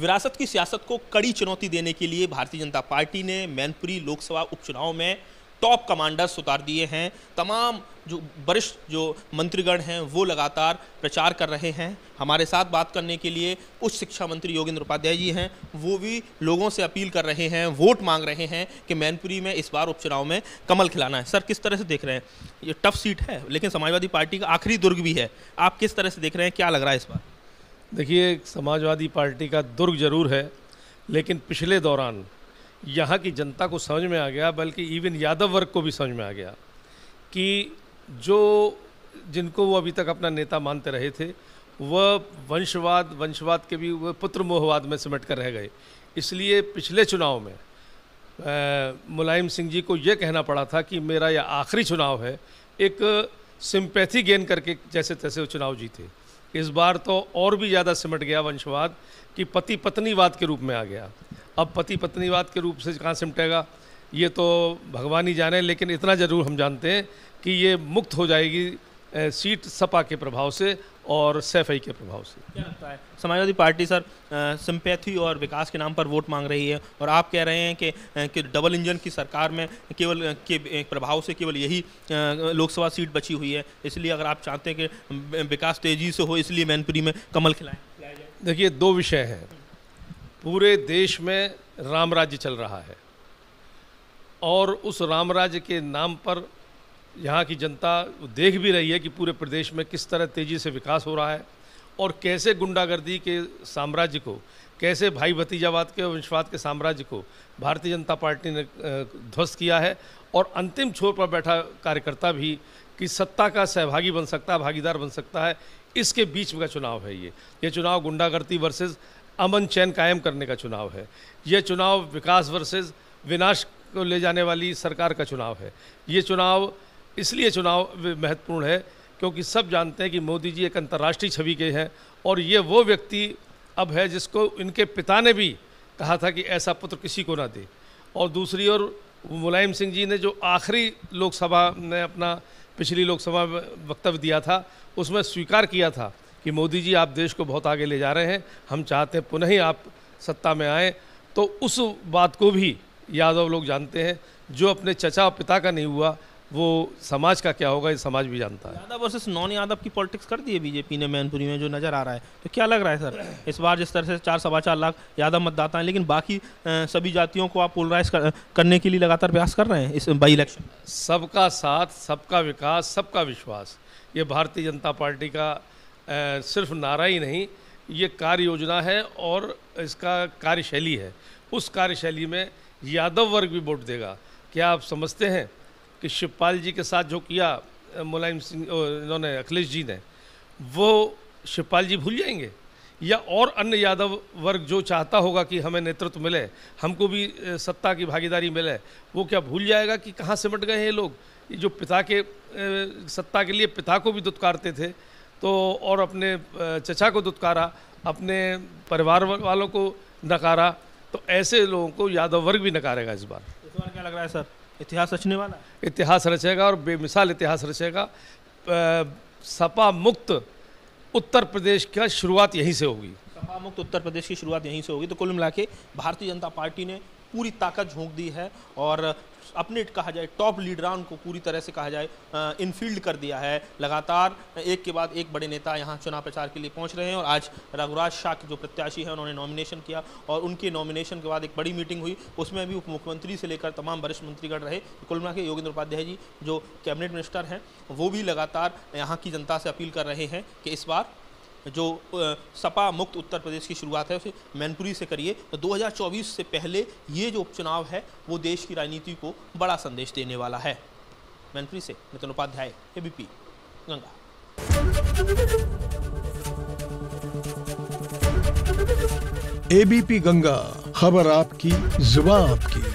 विरासत की सियासत को कड़ी चुनौती देने के लिए भारतीय जनता पार्टी ने मैनपुरी लोकसभा उपचुनाव में टॉप कमांडर्स उतार दिए हैं तमाम जो वरिष्ठ जो मंत्रीगण हैं वो लगातार प्रचार कर रहे हैं हमारे साथ बात करने के लिए उच्च शिक्षा मंत्री योगेंद्र उपाध्याय जी हैं वो भी लोगों से अपील कर रहे हैं वोट मांग रहे हैं कि मैनपुरी में इस बार उपचुनाव में कमल खिलाना है सर किस तरह से देख रहे हैं ये टफ सीट है लेकिन समाजवादी पार्टी का आखिरी दुर्ग भी है आप किस तरह से देख रहे हैं क्या लग रहा है इस बार देखिए समाजवादी पार्टी का दुर्ग जरूर है लेकिन पिछले दौरान यहाँ की जनता को समझ में आ गया बल्कि इवन यादव वर्ग को भी समझ में आ गया कि जो जिनको वो अभी तक अपना नेता मानते रहे थे वह वंशवाद वंशवाद के भी वह पुत्र मोहवाद में सिमट कर रह गए इसलिए पिछले चुनाव में मुलायम सिंह जी को ये कहना पड़ा था कि मेरा यह आखिरी चुनाव है एक सिंपैथी गेन करके जैसे तैसे वो चुनाव जीते इस बार तो और भी ज़्यादा सिमट गया वंशवाद कि पति पत्नीवाद के रूप में आ गया अब पति पत्नीवाद के रूप से कहाँ सिमटेगा ये तो भगवान ही जाने लेकिन इतना ज़रूर हम जानते हैं कि ये मुक्त हो जाएगी सीट सपा के प्रभाव से और सैफई के प्रभाव से क्या लगता है समाजवादी पार्टी सर सिंपैथी और विकास के नाम पर वोट मांग रही है और आप कह रहे हैं कि, कि डबल इंजन की सरकार में केवल के प्रभाव से केवल यही लोकसभा सीट बची हुई है इसलिए अगर आप चाहते हैं कि विकास तेज़ी से हो इसलिए मैनपुरी में कमल खिलाएं देखिए दो विषय हैं पूरे देश में राम राज्य चल रहा है और उस राम राज्य के नाम पर यहाँ की जनता देख भी रही है कि पूरे प्रदेश में किस तरह तेज़ी से विकास हो रहा है और कैसे गुंडागर्दी के साम्राज्य को कैसे भाई भतीजावाद के और के साम्राज्य को भारतीय जनता पार्टी ने ध्वस्त किया है और अंतिम छोर पर बैठा कार्यकर्ता भी कि सत्ता का सहभागी बन सकता है भागीदार बन सकता है इसके बीच का चुनाव है ये ये चुनाव गुंडागर्दी वर्सेज अमन चैन कायम करने का चुनाव है ये चुनाव विकास वर्सेज विनाश को ले जाने वाली सरकार का चुनाव है ये चुनाव इसलिए चुनाव महत्वपूर्ण है क्योंकि सब जानते हैं कि मोदी जी एक अंतर्राष्ट्रीय छवि के हैं और ये वो व्यक्ति अब है जिसको इनके पिता ने भी कहा था कि ऐसा पुत्र किसी को ना दे और दूसरी ओर मुलायम सिंह जी ने जो आखिरी लोकसभा में अपना पिछली लोकसभा में वक्तव्य दिया था उसमें स्वीकार किया था कि मोदी जी आप देश को बहुत आगे ले जा रहे हैं हम चाहते हैं पुनः ही आप सत्ता में आएँ तो उस बात को भी यादव लोग जानते हैं जो अपने चचा और पिता का नहीं हुआ वो समाज का क्या होगा ये समाज भी जानता है यादव वर्सेस नॉन यादव की पॉलिटिक्स कर दी है बीजेपी ने मैनपुरी में जो नज़र आ रहा है तो क्या लग रहा है सर इस बार जिस तरह से चार सवा चार लाख यादव मतदाता हैं लेकिन बाकी सभी जातियों को आप पोलराइज कर, करने के लिए लगातार प्रयास कर रहे हैं इस बाई इलेक्शन सबका साथ सबका विकास सबका विश्वास ये भारतीय जनता पार्टी का सिर्फ नारा ही नहीं ये कार्य योजना है और इसका कार्यशैली है उस कार्यशैली में यादव वर्ग भी वोट देगा क्या आप समझते हैं कि शिवपाल जी के साथ जो किया मुलायम सिंह इन्होंने अखिलेश जी ने वो शिवपाल जी भूल जाएंगे या और अन्य यादव वर्ग जो चाहता होगा कि हमें नेतृत्व मिले हमको भी सत्ता की भागीदारी मिले वो क्या भूल जाएगा कि कहाँ सिमट गए हैं ये लोग जो पिता के सत्ता के लिए पिता को भी दुत्कारते थे तो और अपने चचा को दुत्कारा अपने परिवार वालों को नकारा तो ऐसे लोगों को यादव वर्ग भी नकारेगा इस बार इस बार क्या लग रहा है सर इतिहास रचने वाला इतिहास रचेगा और बेमिसाल इतिहास रचेगा सपा मुक्त उत्तर प्रदेश का शुरुआत यहीं से होगी खतरा मुक्त उत्तर प्रदेश की शुरुआत यहीं से होगी तो कुल मिला भारतीय जनता पार्टी ने पूरी ताकत झोंक दी है और अपने कहा जाए टॉप लीडरान को पूरी तरह से कहा जाए इनफील्ड कर दिया है लगातार एक के बाद एक बड़े नेता यहाँ चुनाव प्रचार के लिए पहुँच रहे हैं और आज रघुराज शाह के जो प्रत्याशी हैं उन्होंने नॉमिनेशन किया और उनके नॉमिनेशन के बाद एक बड़ी मीटिंग हुई उसमें भी उप मुख्यमंत्री से लेकर तमाम वरिष्ठ मंत्रीगण रहे कुल मिला के योगेंद्र उपाध्याय जी जो कैबिनेट मिनिस्टर हैं वो भी लगातार यहाँ की जनता से अपील कर रहे हैं कि इस बार जो सपा मुक्त उत्तर प्रदेश की शुरुआत है उसे मैनपुरी से करिए तो 2024 से पहले ये जो उपचुनाव है वो देश की राजनीति को बड़ा संदेश देने वाला है मैनपुरी से नितिन उपाध्याय एबीपी गंगा एबीपी गंगा खबर आपकी जुबा आपकी